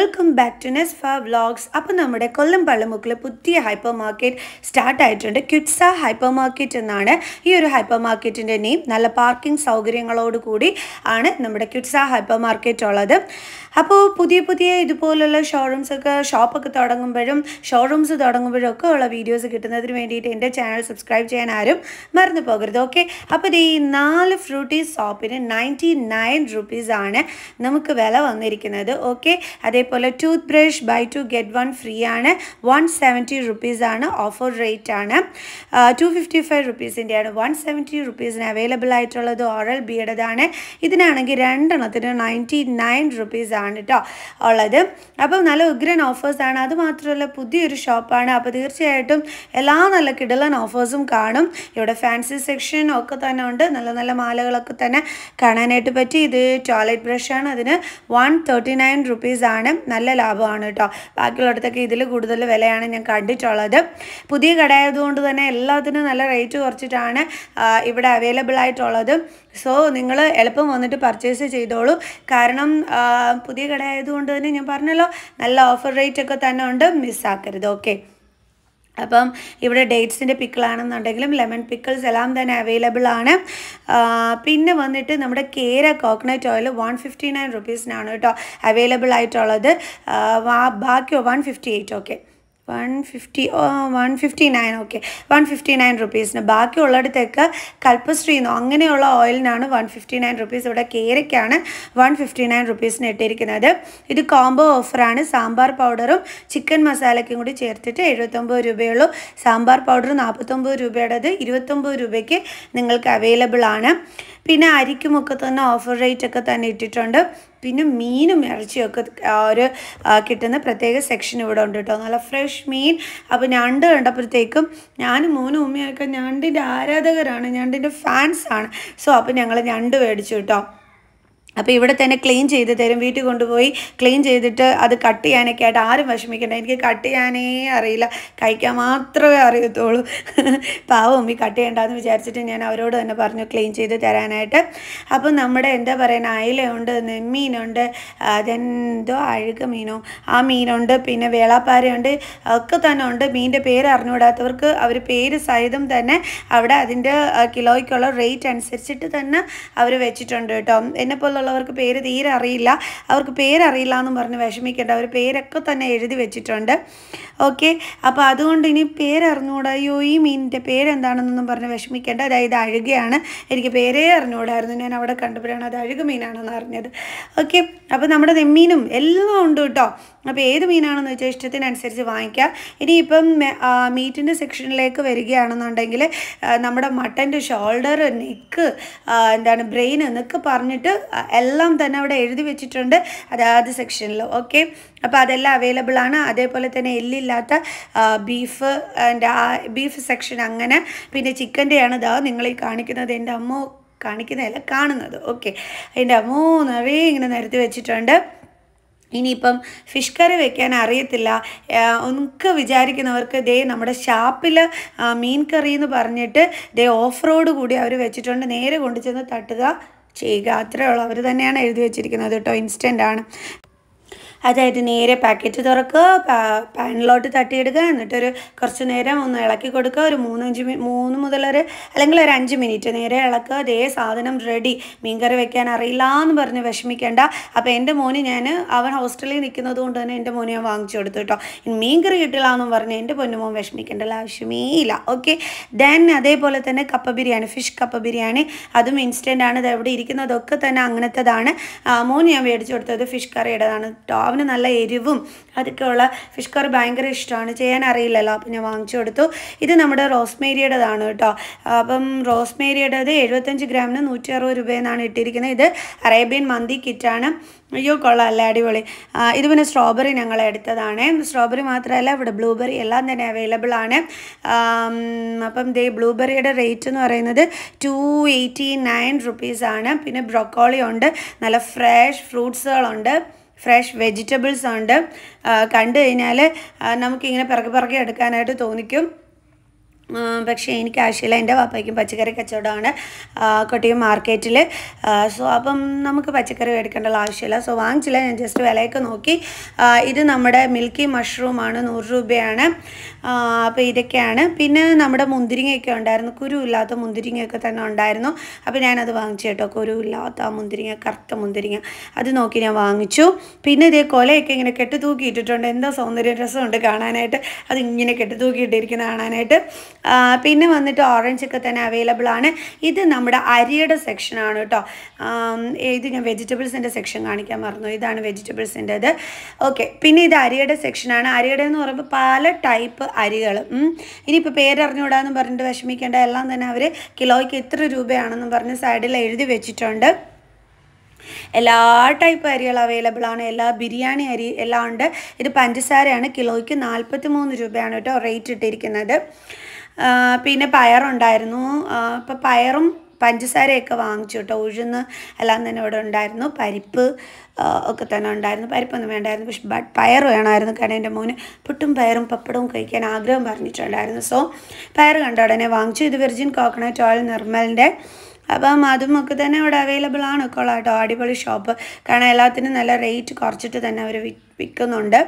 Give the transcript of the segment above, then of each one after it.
welcome back to നെസ് നെസ്ഫ vlogs അപ്പോൾ നമ്മുടെ കൊല്ലം പള്ളമുക്കിൽ പുതിയ ഹൈപ്പർ മാർക്കറ്റ് സ്റ്റാർട്ട് ആയിട്ടുണ്ട് കിഡ്സ ഹൈപ്പർ മാർക്കറ്റ് എന്നാണ് ഈ ഒരു ഹൈപ്പർ മാർക്കറ്റിൻ്റെ നെയിം നല്ല പാർക്കിംഗ് സൗകര്യങ്ങളോടുകൂടി ആണ് നമ്മുടെ കിഡ്സ ഹൈപ്പർ മാർക്കറ്റ് ഉള്ളത് അപ്പോൾ പുതിയ പുതിയ ഇതുപോലുള്ള ഷോറൂംസൊക്കെ ഷോപ്പൊക്കെ തുടങ്ങുമ്പോഴും ഷോറൂംസ് തുടങ്ങുമ്പോഴും ഒക്കെ ഉള്ള വീഡിയോസ് കിട്ടുന്നതിന് വേണ്ടിയിട്ട് എൻ്റെ ചാനൽ സബ്സ്ക്രൈബ് ചെയ്യാൻ ആരും മറന്നു പോകരുത് ഓക്കെ അപ്പോൾ ഈ നാല് ഫ്രൂട്ടി സോപ്പിന് നയൻറ്റി നയൻ റുപ്പീസാണ് നമുക്ക് വില വന്നിരിക്കുന്നത് ഓക്കെ അതേ അതേപോലെ toothbrush buy two get one free ആണ് വൺ സെവൻറ്റി ആണ് ഓഫർ റേറ്റ് ആണ് ടു ഫിഫ്റ്റി ഫൈവ് റുപ്പീസിൻ്റെയാണ് വൺ സെവൻറ്റി റുപ്പീസിന് അവൈലബിൾ ആയിട്ടുള്ളത് ഓറൽ ബിയുടേതാണ് ഇതിനാണെങ്കിൽ രണ്ടെണ്ണത്തിന് നയൻറ്റി നയൻ ആണ് കേട്ടോ ഉള്ളത് അപ്പം നല്ല ഉഗ്രൻ ഓഫേഴ്സാണ് അതുമാത്രമല്ല പുതിയൊരു ഷോപ്പാണ് അപ്പോൾ തീർച്ചയായിട്ടും എല്ലാ നല്ല കിടലൻ ഓഫേഴ്സും കാണും ഇവിടെ ഫാൻസി സെക്ഷൻ ഒക്കെ തന്നെ ഉണ്ട് നല്ല നല്ല മാലകളൊക്കെ തന്നെ കാണാനായിട്ട് പറ്റി ഇത് ടോയ്ലറ്റ് ബ്രഷാണ് അതിന് വൺ തേർട്ടി നയൻ റുപ്പീസാണ് നല്ല ലാഭമാണ് കേട്ടോ ബാക്കിയുള്ളിടത്തൊക്കെ ഇതിൽ കൂടുതൽ വിലയാണ് ഞാൻ കണ്ടിട്ടുള്ളത് പുതിയ കടയായതുകൊണ്ട് തന്നെ എല്ലാത്തിനും നല്ല റേറ്റ് കുറച്ചിട്ടാണ് ഇവിടെ അവൈലബിൾ ആയിട്ടുള്ളത് സോ നിങ്ങൾ എളുപ്പം വന്നിട്ട് പർച്ചേസ് ചെയ്തോളൂ കാരണം പുതിയ കടയായതുകൊണ്ട് തന്നെ ഞാൻ പറഞ്ഞല്ലോ നല്ല ഓഫർ റേറ്റ് ഒക്കെ തന്നെ ഉണ്ട് മിസ്സാക്കരുത് ഓക്കെ അപ്പം ഇവിടെ ഡേറ്റ്സിൻ്റെ പിക്കിളാണെന്നുണ്ടെങ്കിലും ലെമൺ പിക്കിൾസ് എല്ലാം തന്നെ അവൈലബിൾ ആണ് പിന്നെ വന്നിട്ട് നമ്മുടെ Kera coconut oil one fifty nine റുപ്പീസിനാണ് കേട്ടോ അവൈലബിൾ ആയിട്ടുള്ളത് ബാക്കിയോ one fifty eight okay one fifty one fifty nine okay one fifty nine റുപ്പീസിന് ബാക്കിയുള്ളിടത്തേക്ക് കൽപ്പശ്രീന്നോ അങ്ങനെയുള്ള ഓയിലിനാണ് വൺ ഫിഫ്റ്റി നയൻ റുപ്പീസ് ഇവിടെ കേരയ്ക്കാണ് വൺ ഫിഫ്റ്റി നയൻ റുപ്പീസിന് ഇട്ടിരിക്കുന്നത് ഇത് കോംബോ ഓഫറാണ് സാമ്പാർ പൗഡറും ചിക്കൻ മസാലയ്ക്കും കൂടി ചേർത്തിട്ട് എഴുപത്തൊമ്പത് രൂപയുള്ളൂ സാമ്പാർ പൗഡർ നാൽപ്പത്തൊമ്പത് രൂപയുടേത് ഇരുപത്തൊമ്പത് രൂപയ്ക്ക് നിങ്ങൾക്ക് അവൈലബിൾ ആണ് പിന്നെ അരിക്കുമൊക്കെ തന്നെ ഓഫർ റേറ്റ് ഒക്കെ തന്നെ ഇട്ടിട്ടുണ്ട് പിന്നെ മീനും ഇറച്ചിയൊക്കെ ഒരു കിട്ടുന്ന പ്രത്യേക സെക്ഷൻ ഇവിടെ ഉണ്ട് കേട്ടോ നല്ല ഫ്രഷ് മീൻ അപ്പോൾ ഞണ്ട് കണ്ടപ്പോഴത്തേക്കും ഞാനും മോനും ഉമ്മയൊക്കെ ഞണ്ടിൻ്റെ ആരാധകരാണ് ഞണ്ടിൻ്റെ ഫാൻസാണ് സോ അപ്പോൾ ഞങ്ങൾ ഞണ്ട് മേടിച്ചു കേട്ടോ അപ്പോൾ ഇവിടെ തന്നെ ക്ലീൻ ചെയ്ത് തരും വീട്ടിൽ കൊണ്ടുപോയി ക്ലീൻ ചെയ്തിട്ട് അത് കട്ട് ചെയ്യാനൊക്കെ ആയിട്ട് ആരും വിഷമിക്കണ്ട എനിക്ക് കട്ട് ചെയ്യാനേ അറിയില്ല കഴിക്കാൻ മാത്രമേ അറിയത്തുള്ളൂ പാവം ഈ കട്ട് ചെയ്യണ്ടെന്ന് വിചാരിച്ചിട്ട് ഞാൻ അവരോട് തന്നെ പറഞ്ഞു ക്ലീൻ ചെയ്ത് തരാനായിട്ട് അപ്പം നമ്മുടെ എന്താ പറയുക അയലയുണ്ട് നെമ്മീനുണ്ട് അതെന്തോ അഴുക മീനോ ആ മീനുണ്ട് പിന്നെ വേളാപ്പാരയുണ്ട് ഒക്കെ തന്നെ ഉണ്ട് മീനിൻ്റെ പേര് അറിഞ്ഞുകൂടാത്തവർക്ക് അവർ പേര് സഹിതം തന്നെ അവിടെ അതിൻ്റെ കിലോയ്ക്കുള്ള റേറ്റ് അനുസരിച്ചിട്ട് തന്നെ അവർ വെച്ചിട്ടുണ്ട് കേട്ടോ എന്നെപ്പോലെ ഉള്ളവർക്ക് പേര് തീരെ അറിയില്ല അവർക്ക് പേരറിയില്ല എന്നും പറഞ്ഞ് വിഷമിക്കേണ്ട അവർ പേരൊക്കെ തന്നെ എഴുതി വെച്ചിട്ടുണ്ട് ഓക്കെ അപ്പോൾ അതുകൊണ്ട് ഇനി പേരറിഞ്ഞുകൂടാ അയ്യോ ഈ മീനിൻ്റെ പേരെന്താണെന്നൊന്നും പറഞ്ഞ് വിഷമിക്കേണ്ട അതായത് അഴുകയാണ് എനിക്ക് പേരേ അറിഞ്ഞുകൂടായിരുന്നു ഞാൻ അവിടെ കണ്ടപ്പോഴാണ് അത് അഴുക മീനാണെന്ന് അറിഞ്ഞത് ഓക്കെ അപ്പോൾ നമ്മുടെ നെമ്മീനും എല്ലാം ഉണ്ട് കേട്ടോ അപ്പോൾ ഏത് മീനാണെന്ന് വെച്ചാൽ ഇഷ്ടത്തിനനുസരിച്ച് വാങ്ങിക്കാം ഇനിയിപ്പം മീറ്റിൻ്റെ സെക്ഷനിലേക്ക് വരികയാണെന്നുണ്ടെങ്കിൽ നമ്മുടെ മട്ടൻ്റെ ഷോൾഡർ നെക്ക് എന്താണ് ബ്രെയിൻ എന്നൊക്കെ പറഞ്ഞിട്ട് എല്ലാം തന്നെ അവിടെ എഴുതി വെച്ചിട്ടുണ്ട് അതായത് സെക്ഷനിൽ ഓക്കെ അപ്പോൾ അതെല്ലാം അവൈലബിൾ ആണ് അതേപോലെ തന്നെ എല്ലില്ലാത്ത ബീഫ് എൻ്റെ ബീഫ് സെക്ഷൻ അങ്ങനെ പിന്നെ ചിക്കൻ്റെയാണ് ഇതാ നിങ്ങളീ കാണിക്കുന്നത് എൻ്റെ അമ്മ കാണിക്കുന്നതല്ല കാണുന്നത് ഓക്കെ എൻ്റെ അമ്മോ നിറയെ ഇങ്ങനെ നിരത്തി വെച്ചിട്ടുണ്ട് ഇനിയിപ്പം ഫിഷ് കറി വെക്കാൻ അറിയത്തില്ല ഒക്കെ വിചാരിക്കുന്നവർക്ക് ദേ നമ്മുടെ ഷാപ്പിൽ മീൻ കറി എന്ന് പറഞ്ഞിട്ട് ദേ ഓഫ് റോഡ് കൂടി അവർ വെച്ചിട്ടുണ്ട് നേരെ കൊണ്ടുചെന്ന് തട്ടുക ചെയ്യുക അത്രയേ ഉള്ളൂ അവർ തന്നെയാണ് എഴുതി വെച്ചിരിക്കുന്നത് കേട്ടോ ഇൻസ്റ്റൻ്റ് ആണ് അതായത് നേരെ പാക്കറ്റ് തുറക്കുക പാനിലോട്ട് തട്ടിയിടുക എന്നിട്ടൊരു കുറച്ച് നേരം ഒന്ന് ഇളക്കി കൊടുക്കുക ഒരു മൂന്നഞ്ച് മൂന്ന് മുതലൊരു അല്ലെങ്കിൽ ഒരു അഞ്ച് മിനിറ്റ് നേരെ ഇളക്കുക അതേ സാധനം റെഡി മീൻകറി വെക്കാൻ അറിയില്ല എന്ന് പറഞ്ഞ് വിഷമിക്കേണ്ട അപ്പോൾ എൻ്റെ മോന് ഞാൻ അവൻ ഹോസ്റ്റലിൽ നിൽക്കുന്നത് കൊണ്ട് തന്നെ എൻ്റെ മോനെ ഞാൻ വാങ്ങിച്ചു കൊടുത്തു കേട്ടോ മീൻകറി കിട്ടില്ല എന്നും പറഞ്ഞ് എൻ്റെ പൊന്നുമോൻ വിഷമിക്കേണ്ടല്ലോ ആവശ്യമേ ഇല്ല ഓക്കെ ദെൻ അതേപോലെ തന്നെ കപ്പ ബിരിയാണി ഫിഷ് കപ്പ ബിരിയാണി അതും ഇൻസ്റ്റൻ്റ് ആണ് അത് എവിടെ ഇരിക്കുന്നതൊക്കെ തന്നെ അങ്ങനത്തെതാണ് മോന് ഞാൻ മേടിച്ചു കൊടുത്തത് ഫിഷ് കറിയുടേതാണ് കേട്ടോ അവന് നല്ല എരിവും അതൊക്കെയുള്ള ഫിഷ് കറി ഭയങ്കര ഇഷ്ടമാണ് ചെയ്യാൻ അറിയില്ലല്ലോ അപ്പം ഞാൻ വാങ്ങിച്ചു കൊടുത്തു ഇത് നമ്മുടെ റോസ്മേരിയുടേതാണ് കേട്ടോ അപ്പം റോസ്മേരിയുടേത് എഴുപത്തഞ്ച് ഗ്രാമിന് നൂറ്റി അറുപത് രൂപയെന്നാണ് ഇട്ടിരിക്കുന്നത് ഇത് അറേബ്യൻ മന്തി കിറ്റാണ് അയ്യോ കൊള്ളാം അല്ലേ അടിപൊളി ഇത് പിന്നെ സ്ട്രോബെറി ഞങ്ങൾ എടുത്തതാണ് സ്ട്രോബെറി മാത്രമല്ല ഇവിടെ ബ്ലൂബെറി എല്ലാം തന്നെ അവൈലബിൾ ആണ് അപ്പം ദേ ബ്ലൂബെറിയുടെ റേറ്റ് എന്ന് പറയുന്നത് ടു എയ്റ്റി നയൻ റുപ്പീസാണ് പിന്നെ ബ്രൊക്കോളി ഉണ്ട് നല്ല ഫ്രഷ് ഫ്രൂട്ട്സുകളുണ്ട് ഫ്രഷ് വെജിറ്റബിൾസ് ഉണ്ട് കണ്ടു കഴിഞ്ഞാൽ നമുക്കിങ്ങനെ പിറകെ പിറകെ എടുക്കാനായിട്ട് തോന്നിക്കും പക്ഷേ എനിക്ക് ആശയില്ല എൻ്റെ പാപ്പയ്ക്കും പച്ചക്കറി കച്ചവടമാണ് കൊട്ടിയം മാർക്കറ്റിൽ സോ അപ്പം നമുക്ക് പച്ചക്കറി മേടിക്കേണ്ടുള്ള ആവശ്യമില്ല സോ വാങ്ങിച്ചില്ല ഞാൻ ജസ്റ്റ് വിലയൊക്കെ നോക്കി ഇത് നമ്മുടെ മിൽക്കി മഷ്റൂമാണ് നൂറ് രൂപയാണ് അപ്പോൾ ഇതൊക്കെയാണ് പിന്നെ നമ്മുടെ മുന്തിരിങ്ങയൊക്കെ ഉണ്ടായിരുന്നു കുരു ഇല്ലാത്ത മുന്തിരിങ്ങയൊക്കെ തന്നെ ഉണ്ടായിരുന്നു അപ്പോൾ ഞാനത് വാങ്ങിച്ചു കേട്ടോ കുരു ഇല്ലാത്ത മുന്തിരിങ്ങ കറുത്ത മുന്തിരിങ്ങ അത് നോക്കി ഞാൻ വാങ്ങിച്ചു പിന്നെ ഇതേ കൊലയൊക്കെ ഇങ്ങനെ കെട്ടി തൂക്കിയിട്ടിട്ടുണ്ട് എന്താ സൗന്ദര്യ രസമുണ്ട് കാണാനായിട്ട് അതിങ്ങനെ കെട്ടി തൂക്കിയിട്ടിരിക്കുന്ന കാണാനായിട്ട് പിന്നെ വന്നിട്ട് ഓറഞ്ച് ഒക്കെ തന്നെ അവൈലബിൾ ആണ് ഇത് നമ്മുടെ അരിയുടെ സെക്ഷനാണ് കേട്ടോ ഇത് ഞാൻ വെജിറ്റബിൾസിൻ്റെ സെക്ഷൻ കാണിക്കാൻ മറന്നു ഇതാണ് ഇത് ഓക്കെ പിന്നെ ഇത് അരിയുടെ സെക്ഷനാണ് അരിയുടെ എന്ന് പറയുമ്പോൾ പല ടൈപ്പ് അരികൾ ഇനിയിപ്പോൾ പേരറിഞ്ഞുകൂടാന്ന് പറഞ്ഞിട്ട് വിഷമിക്കേണ്ട എല്ലാം തന്നെ അവർ കിലോയ്ക്ക് എത്ര രൂപയാണെന്നും പറഞ്ഞ് സൈഡിൽ എഴുതി വെച്ചിട്ടുണ്ട് എല്ലാ ടൈപ്പ് അരികൾ അവൈലബിൾ ആണ് എല്ലാ ബിരിയാണി അരി എല്ലാം ഉണ്ട് ഇത് പഞ്ചസാരയാണ് കിലോയ്ക്ക് നാൽപ്പത്തി മൂന്ന് രൂപയാണ് കേട്ടോ റേറ്റ് ഇട്ടിരിക്കുന്നത് പിന്നെ പയറുണ്ടായിരുന്നു അപ്പം പയറും പഞ്ചസാരയൊക്കെ വാങ്ങിച്ചു കേട്ടോ ഉഴുന്ന് എല്ലാം തന്നെ ഇവിടെ ഉണ്ടായിരുന്നു പരിപ്പ് ഒക്കെ തന്നെ ഉണ്ടായിരുന്നു പരിപ്പൊന്നും വേണ്ടായിരുന്നു പക്ഷെ ബട്ട് പയർ വേണമായിരുന്നു കാരണം എൻ്റെ മോന് പുട്ടും പയറും പപ്പടവും കഴിക്കാൻ ആഗ്രഹം പറഞ്ഞിട്ടുണ്ടായിരുന്നു സോ പയർ കണ്ട ഉടനെ വാങ്ങിച്ചു ഇത് വിർജിൻ കോക്കനട്ട് ഓയിൽ നിർമ്മലിൻ്റെ അപ്പം അതും ഒക്കെ തന്നെ ഇവിടെ അവൈലബിൾ ആണ് കേട്ടോ അടിപൊളി ഷോപ്പ് കാരണം എല്ലാത്തിനും നല്ല റേറ്റ് കുറച്ചിട്ട് തന്നെ അവർ വിൽക്കുന്നുണ്ട്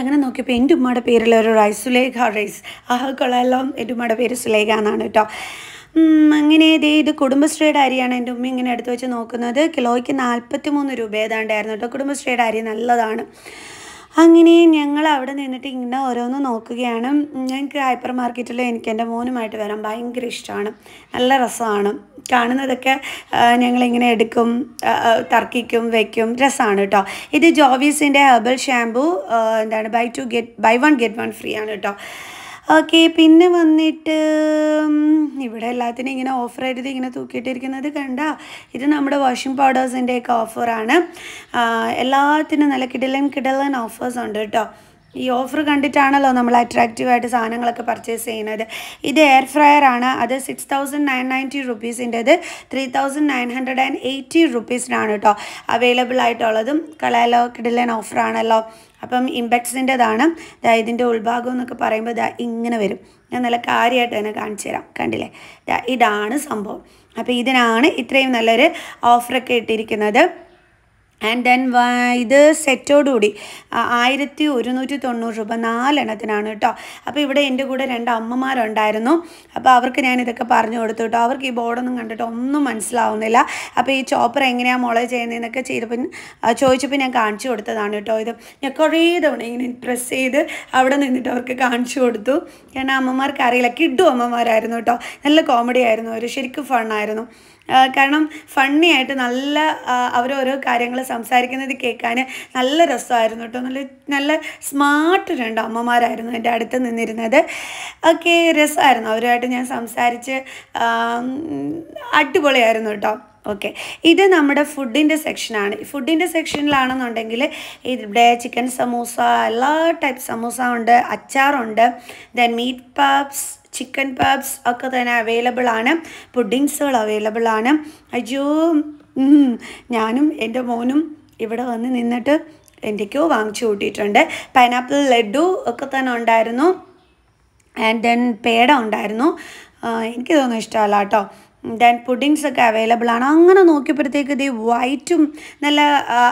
അങ്ങനെ നോക്കിയപ്പോൾ എൻ്റെ ഉമ്മയുടെ പേരുള്ള ഒരു റൈസ് സുലേഖ റൈസ് ആ കൊള്ളാമല്ലോ എൻ്റെ ഉമ്മയുടെ പേര് സുലേഖ എന്നാണ് കേട്ടോ അങ്ങനെ ഇതേ ഇത് കുടുംബശ്രീയുടെ അരിയാണ് എൻ്റെ ഉമ്മ ഇങ്ങനെ എടുത്ത് വെച്ച് നോക്കുന്നത് കിലോയ്ക്ക് നാൽപ്പത്തി മൂന്ന് രൂപ ഏതാണ്ടായിരുന്നു കേട്ടോ കുടുംബശ്രീയുടെ അരി നല്ലതാണ് അങ്ങനെ ഞങ്ങൾ അവിടെ നിന്നിട്ട് ഇങ്ങനെ ഓരോന്ന് നോക്കുകയാണ് ഞങ്ങൾക്ക് ഹൈപ്പർ മാർക്കറ്റിൽ എനിക്ക് എൻ്റെ മോനുമായിട്ട് വരാൻ ഭയങ്കര ഇഷ്ടമാണ് നല്ല രസമാണ് കാണുന്നതൊക്കെ ഞങ്ങളിങ്ങനെ എടുക്കും തർക്കിക്കും വെക്കും രസമാണ് കേട്ടോ ഇത് ജോവീസിൻ്റെ ഹെർബൽ ഷാംപൂ എന്താണ് buy two get buy one get one free ആണ് കേട്ടോ ഓക്കെ പിന്നെ വന്നിട്ട് ഇവിടെ എല്ലാത്തിനും ഇങ്ങനെ ഓഫർ ആയിട്ട് ഇങ്ങനെ തൂക്കിയിട്ടിരിക്കുന്നത് കണ്ട ഇത് നമ്മുടെ വാഷിംഗ് പൗഡേഴ്സിൻ്റെയൊക്കെ ഓഫറാണ് എല്ലാത്തിനും നല്ല കിടലൻ കിടലൻ ഓഫേഴ്സ് ഉണ്ട് കേട്ടോ ഈ ഓഫർ കണ്ടിട്ടാണല്ലോ നമ്മൾ അട്രാക്റ്റീവായിട്ട് സാധനങ്ങളൊക്കെ പർച്ചേസ് ചെയ്യുന്നത് ഇത് എയർ ഫ്രയർ ആണ് അത് സിക്സ് തൗസൻഡ് നയൻ നയൻറ്റി റുപ്പീസിൻ്റെത് three thousand nine hundred and eighty റുപ്പീസിനാണ് കേട്ടോ അവൈലബിൾ ആയിട്ടുള്ളതും കളയലോ കിഡിലൻ ഓഫറാണല്ലോ അപ്പം ദാ ഇതിൻ്റെ ഉൾഭാഗം എന്നൊക്കെ പറയുമ്പോൾ ദാ ഇങ്ങനെ വരും ഞാൻ നല്ല കാര്യമായിട്ട് തന്നെ കാണിച്ചു തരാം കണ്ടില്ലേ ദാ ഇതാണ് സംഭവം അപ്പോൾ ഇതിനാണ് ഇത്രയും നല്ലൊരു ഓഫറൊക്കെ ഇട്ടിരിക്കുന്നത് ആൻഡ് ദെൻ ഇത് സെറ്റോടുകൂടി ആയിരത്തി ഒരുന്നൂറ്റി തൊണ്ണൂറ് രൂപ നാലെണ്ണത്തിനാണ് കേട്ടോ അപ്പോൾ ഇവിടെ എൻ്റെ കൂടെ രണ്ട് അമ്മമാരുണ്ടായിരുന്നു അപ്പോൾ അവർക്ക് ഞാൻ ഇതൊക്കെ പറഞ്ഞു കൊടുത്തു കേട്ടോ അവർക്ക് ഈ ബോർഡൊന്നും കണ്ടിട്ട് ഒന്നും മനസ്സിലാവുന്നില്ല അപ്പോൾ ഈ ചോപ്പർ എങ്ങനെയാണ് മുളക് ചെയ്യുന്നതെന്നൊക്കെ ചെയ്തപ്പോൾ ചോദിച്ചപ്പോൾ ഞാൻ കാണിച്ചു കൊടുത്തതാണ് കേട്ടോ ഇത് ഞാൻ കുറേ തവണ ഇങ്ങനെ പ്രസ് ചെയ്ത് അവിടെ നിന്നിട്ട് അവർക്ക് കാണിച്ചു കൊടുത്തു കാരണം അമ്മമാർക്ക് അറിയില്ല കിഡു അമ്മമാരായിരുന്നു കേട്ടോ നല്ല കോമഡി ആയിരുന്നു അവർ ശരിക്കും ഫണ്ണായിരുന്നു കാരണം ഫണ്ണി ആയിട്ട് നല്ല അവരോരോ കാര്യങ്ങൾ സംസാരിക്കുന്നത് കേൾക്കാൻ നല്ല രസമായിരുന്നു കേട്ടോ നല്ല നല്ല സ്മാർട്ട് രണ്ട് അമ്മമാരായിരുന്നു എൻ്റെ അടുത്ത് നിന്നിരുന്നത് ഒക്കെ രസമായിരുന്നു അവരുമായിട്ട് ഞാൻ സംസാരിച്ച് അടിപൊളിയായിരുന്നു കേട്ടോ ഓക്കെ ഇത് നമ്മുടെ ഫുഡിൻ്റെ സെക്ഷനാണ് ഫുഡിൻ്റെ സെക്ഷനിലാണെന്നുണ്ടെങ്കിൽ ഇവിടെ ചിക്കൻ സമൂസ എല്ലാ ടൈപ്പ് സമൂസ ഉണ്ട് അച്ചാറുണ്ട് then meat puffs chicken puffs ഒക്കെ തന്നെ അവൈലബിൾ ആണ് പുഡിങ്സുകൾ അവൈലബിൾ ആണ് അയ്യോ ഞാനും എൻ്റെ മോനും ഇവിടെ വന്ന് നിന്നിട്ട് എൻ്റെക്കോ വാങ്ങിച്ചു കൂട്ടിയിട്ടുണ്ട് പൈനാപ്പിൾ ലഡു ഒക്കെ തന്നെ ഉണ്ടായിരുന്നു ആൻഡ് ദെൻ പേട ഉണ്ടായിരുന്നു എനിക്ക് ഇഷ്ടമല്ല കേട്ടോ ദെൻ പുഡിങ്സൊക്കെ അവൈലബിൾ ആണ് അങ്ങനെ നോക്കിയപ്പോഴത്തേക്ക് ഇത് വൈറ്റും നല്ല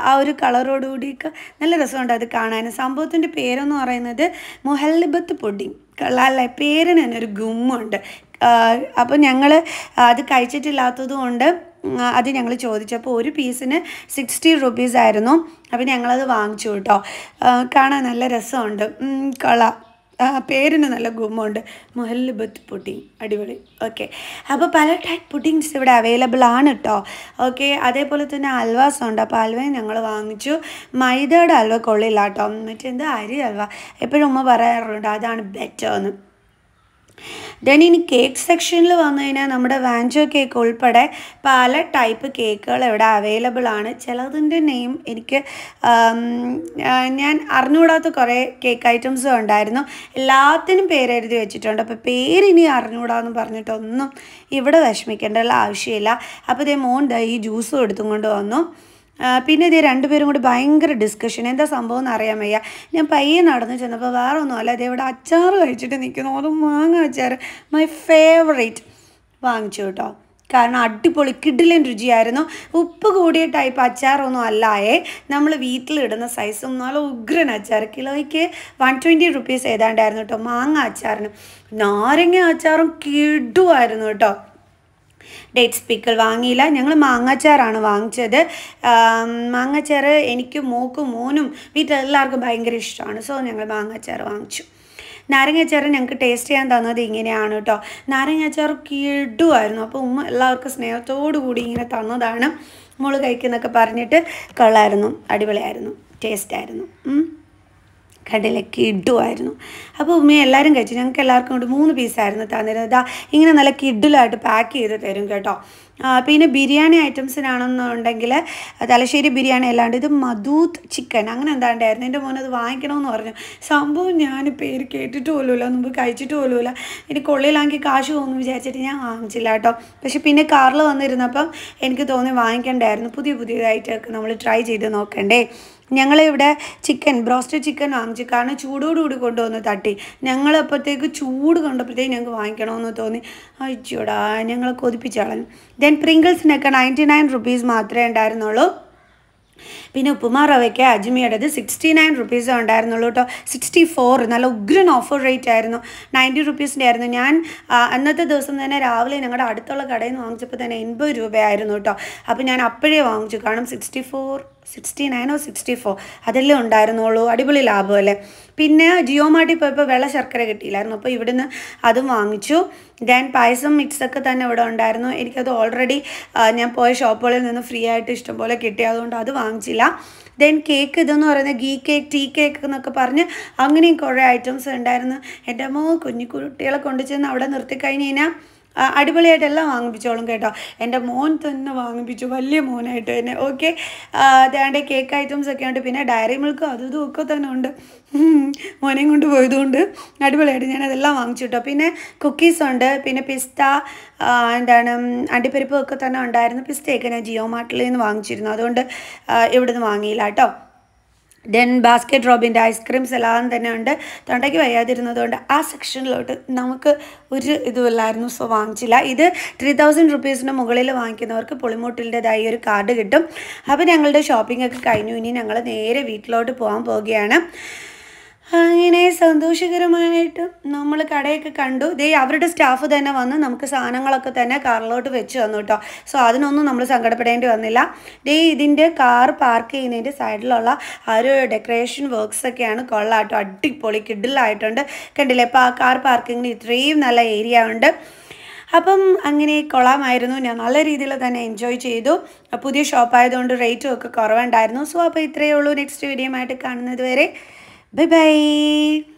ആ ഒരു കളറോടുകൂടിയൊക്കെ നല്ല രസമുണ്ട് അത് കാണാൻ സംഭവത്തിൻ്റെ പേരെന്ന് പറയുന്നത് മുഹല്ലബത്ത് പുഡിങ് അല്ല പേരിന് തന്നെ ഒരു ഗുമ്മുണ്ട് അപ്പോൾ ഞങ്ങൾ അത് കഴിച്ചിട്ടില്ലാത്തതുകൊണ്ട് അത് ഞങ്ങൾ ചോദിച്ചപ്പോൾ ഒരു പീസിന് സിക്സ്റ്റി റുപ്പീസ് ആയിരുന്നു അപ്പോൾ ഞങ്ങളത് വാങ്ങിച്ചു കേട്ടോ കാണാൻ നല്ല രസമുണ്ട് കൊള്ളാം ആ പേരിന് നല്ല ഗുമുണ്ട് മൊഹല്ലബത്ത് പുഡിങ് അടിപൊളി ഓക്കെ അപ്പോൾ പല ടൈപ്പ് പുഡിങ്സ് ഇവിടെ അവൈലബിൾ ആണ് കേട്ടോ ഓക്കെ അതേപോലെ തന്നെ അൽവാസ് ഉണ്ട് അപ്പോൾ അൽവയും ഞങ്ങൾ വാങ്ങിച്ചു മൈദയുടെ അൽവ കൊള്ളില്ല കേട്ടോ എന്താ അരി അൽവ എപ്പോഴും ഉമ്മ പറയാറുണ്ട് അതാണ് ബെറ്റർ എന്ന് ദെൻ ഇനി കേക്ക് സെക്ഷനിൽ വന്നു കഴിഞ്ഞാൽ നമ്മുടെ വാഞ്ചോ കേക്ക് ഉൾപ്പെടെ പല ടൈപ്പ് കേക്കുകൾ ഇവിടെ അവൈലബിൾ ആണ് ചിലതിൻ്റെ നെയിം എനിക്ക് ഞാൻ അറിഞ്ഞുകൂടാത്ത കുറേ കേക്ക് ഐറ്റംസും ഉണ്ടായിരുന്നു എല്ലാത്തിനും പേരെഴുതി വെച്ചിട്ടുണ്ട് അപ്പോൾ പേരിനി അറിഞ്ഞുകൂടാന്ന് പറഞ്ഞിട്ടൊന്നും ഇവിടെ വിഷമിക്കേണ്ട ആവശ്യമില്ല അപ്പോൾ ഇതേ മോൻ ഈ ജ്യൂസും എടുത്തും കൊണ്ട് വന്നു പിന്നെ ഇതേ രണ്ടുപേരും കൂടി ഭയങ്കര ഡിസ്കഷൻ എന്താ സംഭവം എന്ന് അറിയാൻ വയ്യ ഞാൻ പയ്യെ നടന്നു ചെന്നപ്പോൾ വേറെ ഒന്നുമല്ല അതേ ഇവിടെ അച്ചാർ കഴിച്ചിട്ട് നിൽക്കുന്നു അതും മാങ്ങ അച്ചാർ മൈ ഫേവറേറ്റ് വാങ്ങിച്ചു കേട്ടോ കാരണം അടിപൊളി കിഡിലൻ രുചിയായിരുന്നു ഉപ്പ് കൂടിയ ടൈപ്പ് അച്ചാറൊന്നും അല്ലായേ നമ്മൾ വീട്ടിലിടുന്ന സൈസ് നല്ല ഉഗ്രൻ അച്ചാർ കിലോയ്ക്ക് വൺ ട്വൻറ്റി റുപ്പീസ് ഏതാണ്ടായിരുന്നു കേട്ടോ മാങ്ങ അച്ചാറിന് നാരങ്ങ അച്ചാറും കിടുവായിരുന്നു കേട്ടോ ഡേറ്റ്സ് പിക്കിൾ വാങ്ങിയില്ല ഞങ്ങൾ മാങ്ങാച്ചാറാണ് വാങ്ങിച്ചത് മാങ്ങാച്ചാറ് എനിക്ക് മൂക്കും മോനും വീട്ടിലെല്ലാവർക്കും ഭയങ്കര ഇഷ്ടമാണ് സോ ഞങ്ങൾ മാങ്ങാച്ചാറ് വാങ്ങിച്ചു നാരങ്ങാച്ചാറ് ഞങ്ങൾക്ക് ടേസ്റ്റ് ചെയ്യാൻ തന്നത് ഇങ്ങനെയാണ് കേട്ടോ നാരങ്ങാച്ചാറ് കിടുമായിരുന്നു അപ്പോൾ ഉമ്മ എല്ലാവർക്കും സ്നേഹത്തോടു കൂടി ഇങ്ങനെ തന്നതാണ് മുള് കഴിക്കുന്നൊക്കെ പറഞ്ഞിട്ട് കൊള്ളായിരുന്നു അടിപൊളിയായിരുന്നു ടേസ്റ്റായിരുന്നു കടലക്ക് ഇടുമായിരുന്നു അപ്പോൾ ഉമ്മ എല്ലാവരും കഴിച്ചു ഞങ്ങൾക്ക് എല്ലാവർക്കും കൂടി മൂന്ന് പീസായിരുന്നു തന്നിരുന്നത് ഇതാ ഇങ്ങനെ നല്ല കിഡിലായിട്ട് പാക്ക് ചെയ്ത് തരും കേട്ടോ പിന്നെ ബിരിയാണി ഐറ്റംസിനാണെന്നുണ്ടെങ്കിൽ തലശ്ശേരി ബിരിയാണി അല്ലാണ്ട് ഇത് മധൂത്ത് ചിക്കൻ അങ്ങനെ എന്താണ്ടായിരുന്നു എൻ്റെ മോനത് വാങ്ങിക്കണമെന്ന് പറഞ്ഞു സംഭവം ഞാൻ പേര് കേട്ടിട്ട് പോലുമില്ല മുമ്പ് കഴിച്ചിട്ട് പോലുമില്ല ഇനി കൊള്ളിയിലാണെങ്കിൽ കാശ് പോകുമെന്ന് വിചാരിച്ചിട്ട് ഞാൻ വാങ്ങിച്ചില്ല കേട്ടോ പക്ഷെ പിന്നെ കാറിൽ വന്നിരുന്നപ്പം എനിക്ക് തോന്നി വാങ്ങിക്കണ്ടായിരുന്നു പുതിയ പുതിയതായിട്ടൊക്കെ നമ്മൾ ട്രൈ ചെയ്ത് നോക്കണ്ടേ ഞങ്ങളിവിടെ ചിക്കൻ ബ്രോസ്റ്റ് ചിക്കൻ വാങ്ങിച്ചു കാരണം ചൂടോടുകൂടി കൊണ്ടുവന്ന് തട്ടി ഞങ്ങളപ്പോഴത്തേക്ക് ചൂട് കണ്ടപ്പോഴത്തേക്ക് ഞങ്ങൾക്ക് വാങ്ങിക്കണമെന്ന് തോന്നി അയച്ചൂടാ ഞങ്ങൾ കൊതിപ്പിച്ച് ദെൻ പ്രിങ്കിൾസിനൊക്കെ നയൻറ്റി നയൻ റുപ്പീസ് മാത്രമേ ഉണ്ടായിരുന്നുള്ളൂ പിന്നെ ഉപ്പുമാ റവയ്ക്ക് അജ്മിയുടേത് സിക്സ്റ്റി നയൻ റുപ്പീസേ ഉണ്ടായിരുന്നുള്ളൂ കേട്ടോ സിക്സ്റ്റി ഫോർ നല്ല ഉഗ്രൻ ഓഫർ റേറ്റ് ആയിരുന്നു നയൻറ്റി റുപ്പീസിൻ്റെ ആയിരുന്നു ഞാൻ അന്നത്തെ ദിവസം തന്നെ രാവിലെ ഞങ്ങളുടെ അടുത്തുള്ള കടയിൽ നിന്ന് വാങ്ങിച്ചപ്പോൾ തന്നെ എൺപത് രൂപയായിരുന്നു കേട്ടോ അപ്പോൾ ഞാൻ അപ്പോഴേ വാങ്ങിച്ചു കാരണം സിക്സ്റ്റി ഫോർ സിക്സ്റ്റി നയനോ സിക്സ്റ്റി ഫോർ അതെല്ലാം ഉണ്ടായിരുന്നുള്ളൂ അടിപൊളി ലാഭം അല്ലേ പിന്നെ ജിയോ മാർട്ടിൽ പോയപ്പോൾ വെള്ള ശർക്കര കിട്ടിയില്ലായിരുന്നു അപ്പോൾ ഇവിടുന്ന് അതും വാങ്ങിച്ചു ദെൻ പായസം മിക്സൊക്കെ തന്നെ ഇവിടെ ഉണ്ടായിരുന്നു എനിക്കത് ഓൾറെഡി ഞാൻ പോയ ഷോപ്പുകളിൽ നിന്ന് ഫ്രീ ആയിട്ട് ഇഷ്ടംപോലെ കിട്ടി അതുകൊണ്ട് അത് വാങ്ങിച്ചില്ല ദെൻ കേക്ക് ഇതെന്ന് പറയുന്നത് ഗീ കേക്ക് ടീ കേക്ക് എന്നൊക്കെ പറഞ്ഞ് അങ്ങനെയും കുറേ ഐറ്റംസ് ഉണ്ടായിരുന്നു എൻ്റെ അമ്മ കുഞ്ഞു കുട്ടികളെ കൊണ്ടുചെന്ന് അവിടെ നിർത്തിക്കഴിഞ്ഞ് കഴിഞ്ഞാൽ അടിപൊളിയായിട്ടെല്ലാം വാങ്ങിപ്പിച്ചോളും കേട്ടോ എൻ്റെ മോൻ തന്നെ വാങ്ങിപ്പിച്ചു വലിയ മോനായിട്ട് തന്നെ ഓക്കെ അതാണ്ട് കേക്ക് ഐറ്റംസ് ഒക്കെ ഉണ്ട് പിന്നെ ഡയറി മിൽക്കും അതും ഇതും ഒക്കെ തന്നെ ഉണ്ട് മോനെയും കൊണ്ട് പോയതുകൊണ്ട് അടിപൊളിയായിട്ട് ഞാൻ അതെല്ലാം വാങ്ങിച്ചു കേട്ടോ പിന്നെ കുക്കീസ് ഉണ്ട് പിന്നെ പിസ്ത എന്താണ് അണ്ടിപ്പരിപ്പ് ഒക്കെ തന്നെ ഉണ്ടായിരുന്നു പിസ്തയൊക്കെ ഞാൻ ജിയോ മാർട്ടിൽ നിന്ന് വാങ്ങിച്ചിരുന്നു അതുകൊണ്ട് ഇവിടുന്ന് വാങ്ങിയില്ല കേട്ടോ ദെൻ ബാസ്കറ്റ് റോബിൻ്റെ ഐസ്ക്രീംസ് എല്ലാം തന്നെ ഉണ്ട് തൊണ്ടയ്ക്ക് വയ്യാതിരുന്നതുകൊണ്ട് ആ സെക്ഷനിലോട്ട് നമുക്ക് ഒരു ഇതുമില്ലായിരുന്നു സോ വാങ്ങിച്ചില്ല ഇത് ത്രീ തൗസൻഡ് റുപ്പീസിന് മുകളിൽ വാങ്ങിക്കുന്നവർക്ക് പുളിമൂട്ടിൻ്റെതായി ഒരു കാർഡ് കിട്ടും അപ്പോൾ ഞങ്ങളുടെ ഷോപ്പിംഗ് ഒക്കെ കഴിഞ്ഞു ഇനി ഞങ്ങൾ നേരെ വീട്ടിലോട്ട് പോകാൻ പോവുകയാണ് അങ്ങനെ സന്തോഷകരമായിട്ട് നമ്മൾ കടയൊക്കെ കണ്ടു ദേ അവരുടെ സ്റ്റാഫ് തന്നെ വന്ന് നമുക്ക് സാധനങ്ങളൊക്കെ തന്നെ കാറിലോട്ട് വെച്ച് തന്നു കേട്ടോ സോ അതിനൊന്നും നമ്മൾ സങ്കടപ്പെടേണ്ടി വന്നില്ല ദേ ഇതിൻ്റെ കാർ പാർക്ക് ചെയ്യുന്നതിൻ്റെ സൈഡിലുള്ള ആ ഒരു ഡെക്കറേഷൻ വർക്ക്സൊക്കെയാണ് കൊള്ളാട്ടോ അടിപൊളി കിഡിലായിട്ടുണ്ട് കണ്ടില്ലേ അപ്പോൾ ആ കാർ പാർക്കിങ്ങിന് ഇത്രയും നല്ല ഏരിയ ഉണ്ട് അപ്പം അങ്ങനെ കൊള്ളാമായിരുന്നു ഞാൻ നല്ല രീതിയിൽ തന്നെ എൻജോയ് ചെയ്തു പുതിയ ഷോപ്പായതുകൊണ്ട് റേറ്റും ഒക്കെ കുറവുണ്ടായിരുന്നു സോ അപ്പോൾ ഇത്രയേ ഉള്ളൂ നെക്സ്റ്റ് വീഡിയോ ആയിട്ട് കാണുന്നത് വരെ 拜拜。